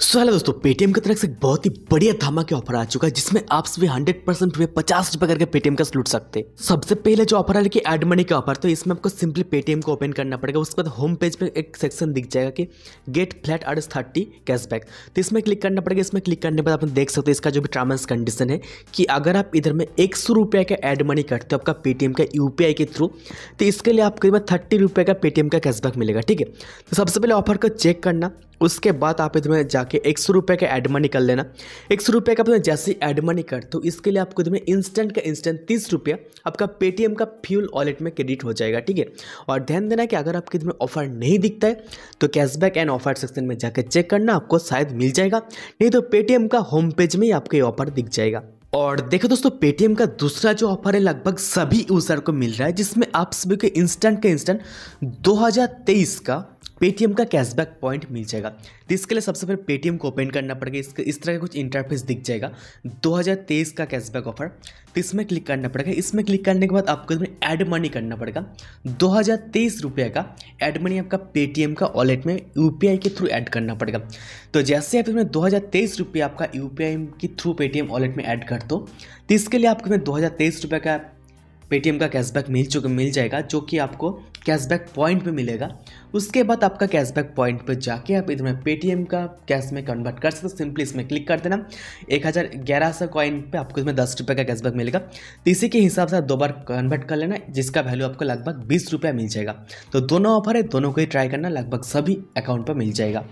so hello दोस्तों Paytm की तरफ से बहुत ही बढ़िया धमाके ऑफर आ चुका है जिसमें आप सभी हंड्रेड परसेंट रुपये पचास रुपये करके पेटीएम का लूट सकते हैं सबसे पहले जो ऑफर आ रही है एड मनी का ऑफर तो इसमें आपको सिंपली पेटीएम को ओपन करना पड़ेगा उसके बाद होम पेज पे एक सेक्शन दिख जाएगा कि get flat R S thirty cashback तो इसमें क्लिक करना पड़ेगा इसमें क्लिक करने बाद आप देख सकते हो इसका जो भी टर्म एंड कंडीशन है कि अगर आप इधर में एक सौ रुपये का एड मनी करते हो आपका पेटीएम का यू के थ्रू तो इसके लिए आपको थर्टी रुपये का पेटीएम का कैशबैक मिलेगा ठीक है तो सबसे पहले ऑफर को चेक करना उसके बाद आप इसमें जाके एक सौ रुपये का एड मनी कर लेना एक सौ रुपये का अपने जैसे एड मनी कर तो इसके लिए आपको इसमें इंस्टेंट का इंस्टेंट तीस रुपया आपका पेटीएम का फ्यूल वॉलेट में क्रेडिट हो जाएगा ठीक है और ध्यान देना कि अगर आपके इसमें ऑफर नहीं दिखता है तो कैशबैक एंड ऑफर सेक्शन में जाकर चेक करना आपको शायद मिल जाएगा नहीं तो पेटीएम का होम पेज में ही आपको ये ऑफर दिख जाएगा और देखो दोस्तों पेटीएम का दूसरा जो ऑफर है लगभग सभी यूज़र को मिल रहा है जिसमें आप सभी को इंस्टेंट का इंस्टेंट 2023 का पेटीएम का कैशबैक पॉइंट मिल जाएगा तो इसके लिए सबसे पहले पेटीएम को ओपन करना पड़ेगा इसके इस तरह का कुछ इंटरफेस दिख जाएगा 2023 का कैशबैक ऑफर तो इसमें क्लिक करना पड़ेगा इसमें क्लिक करने के बाद आपको इसमें ऐड मनी करना पड़ेगा दो हज़ार तेईस रुपये का ऐड मनी आपका पेटीएम का वॉलेट में यू के थ्रू ऐड करना पड़ेगा तो जैसे आप इसमें दो हज़ार तेईस रुपये आपका यू के थ्रू पेटीएम वॉलेट में ऐड कर दो तो इसके लिए आपको इसमें दो हज़ार तेईस रुपये का पेटीएम का कैशबैक मिल चुके मिल जाएगा जो कि आपको कैशबैक पॉइंट पे मिलेगा उसके बाद आपका कैशबैक पॉइंट पे जाके आप इधर में पेटीएम का कैश में कन्वर्ट कर सकते हो सिंपली इसमें क्लिक कर देना एक हज़ार ग्यारह सौ कॉइन पर आपको इसमें दस रुपये का कैशबैक मिलेगा तो इसी के हिसाब से आप दो बार कन्वर्ट कर लेना जिसका वैल्यू आपको लगभग बीस रुपया मिल जाएगा तो दोनों ऑफर है दोनों को ही ट्राई करना लगभग सभी अकाउंट पर मिल जाएगा